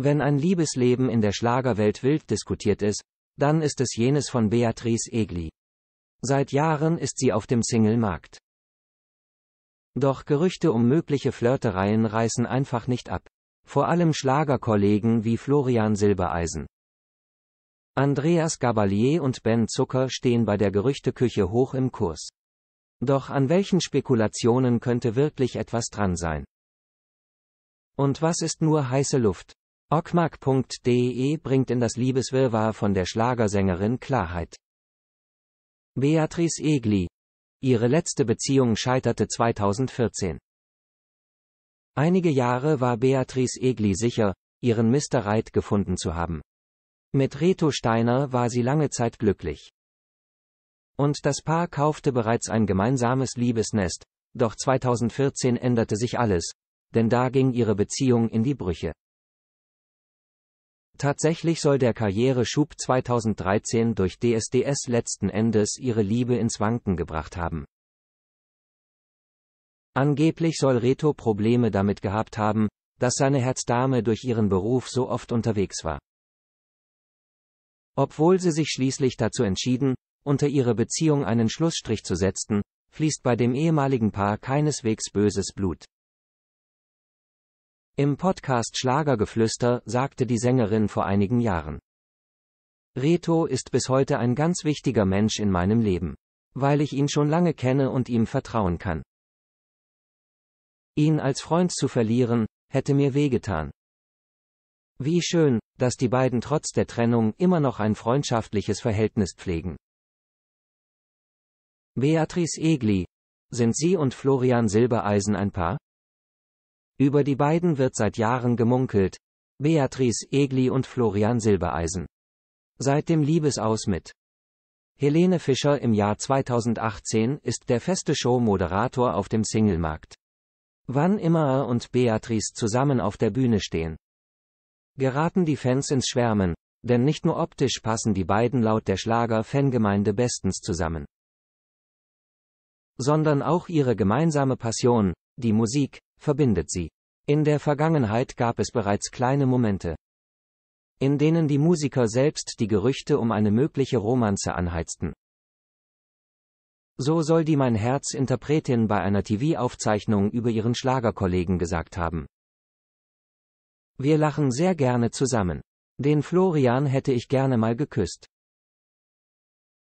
Wenn ein Liebesleben in der Schlagerwelt wild diskutiert ist, dann ist es jenes von Beatrice Egli. Seit Jahren ist sie auf dem Singlemarkt. Doch Gerüchte um mögliche Flirtereien reißen einfach nicht ab. Vor allem Schlagerkollegen wie Florian Silbereisen. Andreas Gabalier und Ben Zucker stehen bei der Gerüchteküche hoch im Kurs. Doch an welchen Spekulationen könnte wirklich etwas dran sein? Und was ist nur heiße Luft? Okmak.de bringt in das Liebeswirrwarr von der Schlagersängerin Klarheit. Beatrice Egli. Ihre letzte Beziehung scheiterte 2014. Einige Jahre war Beatrice Egli sicher, ihren Mr. Right gefunden zu haben. Mit Reto Steiner war sie lange Zeit glücklich. Und das Paar kaufte bereits ein gemeinsames Liebesnest, doch 2014 änderte sich alles, denn da ging ihre Beziehung in die Brüche. Tatsächlich soll der Karriereschub 2013 durch DSDS letzten Endes ihre Liebe ins Wanken gebracht haben. Angeblich soll Reto Probleme damit gehabt haben, dass seine Herzdame durch ihren Beruf so oft unterwegs war. Obwohl sie sich schließlich dazu entschieden, unter ihre Beziehung einen Schlussstrich zu setzen, fließt bei dem ehemaligen Paar keineswegs böses Blut. Im Podcast Schlagergeflüster sagte die Sängerin vor einigen Jahren. Reto ist bis heute ein ganz wichtiger Mensch in meinem Leben. Weil ich ihn schon lange kenne und ihm vertrauen kann. Ihn als Freund zu verlieren, hätte mir wehgetan. Wie schön, dass die beiden trotz der Trennung immer noch ein freundschaftliches Verhältnis pflegen. Beatrice Egli. Sind Sie und Florian Silbereisen ein Paar? Über die beiden wird seit Jahren gemunkelt. Beatrice Egli und Florian Silbereisen. Seit dem Liebesaus mit Helene Fischer im Jahr 2018 ist der feste Show-Moderator auf dem Singlemarkt. Wann immer er und Beatrice zusammen auf der Bühne stehen, geraten die Fans ins Schwärmen, denn nicht nur optisch passen die beiden laut der Schlager-Fangemeinde bestens zusammen, sondern auch ihre gemeinsame Passion, die Musik, verbindet sie. In der Vergangenheit gab es bereits kleine Momente, in denen die Musiker selbst die Gerüchte um eine mögliche Romanze anheizten. So soll die Mein Herz Interpretin bei einer TV-Aufzeichnung über ihren Schlagerkollegen gesagt haben. Wir lachen sehr gerne zusammen. Den Florian hätte ich gerne mal geküsst.